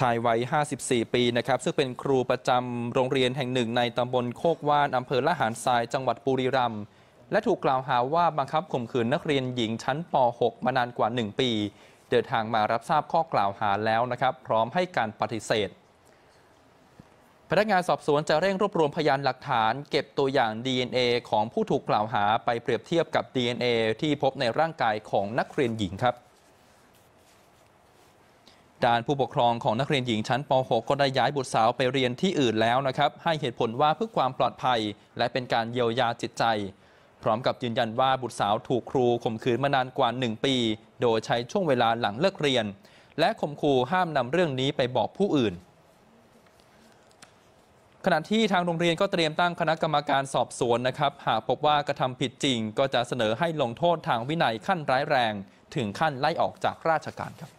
ชายวัย 54 ปีนะครับ ซึ่งเป็นครูประจำโรงเรียนแห่งหนึ่งในตำบลโคกวานอำเภอละหารทรายจังหวัดปุรีรัมย์และถูกกล่าวหาว่าบังคับข่มขืนนักเรียนหญิงชั้นป .6 มานานกว่า 1 ปีเดินทางมารับทราบข้อกล่าวหาแล้วนะครับ พร้อมให้การปฏิเสธ พนักงานสอบสวนจะเร่งรวบรวมพยานหลักฐานเก็บตัวอย่าง DNA ของผู้ถูกกล่าวหาไปเปรียบเทียบกับ DNA ที่พบในร่างกายของนักเรียนหญิงครับด้านผู้ปกครองของนักเรียนหญิงชั้นป .6 ก็ได้ย้ายบุตรสาวไปเรียนที่อื่นแล้วนะครับ ให้เหตุผลว่าเพื่อความปลอดภัย และเป็นการเยียวยาจิตใจ พร้อมกับยืนยันว่าบุตรสาวถูกครูข่มขืนมานานกว่า 1 ปี โดยใช้ช่วงเวลาหลังเลิกเรียน และข่มขู่ห้ามนำเรื่องนี้ไปบอกผู้อื่น ขณะที่ทางโรงเรียนก็เตรียมตั้งคณะกรรมการสอบสวนนะครับ หากพบว่ากระทำผิดจริง ก็จะเสนอให้ลงโทษทางวินัยขั้นร้ายแรง ถึงขั้นไล่ออกจากราชการครับ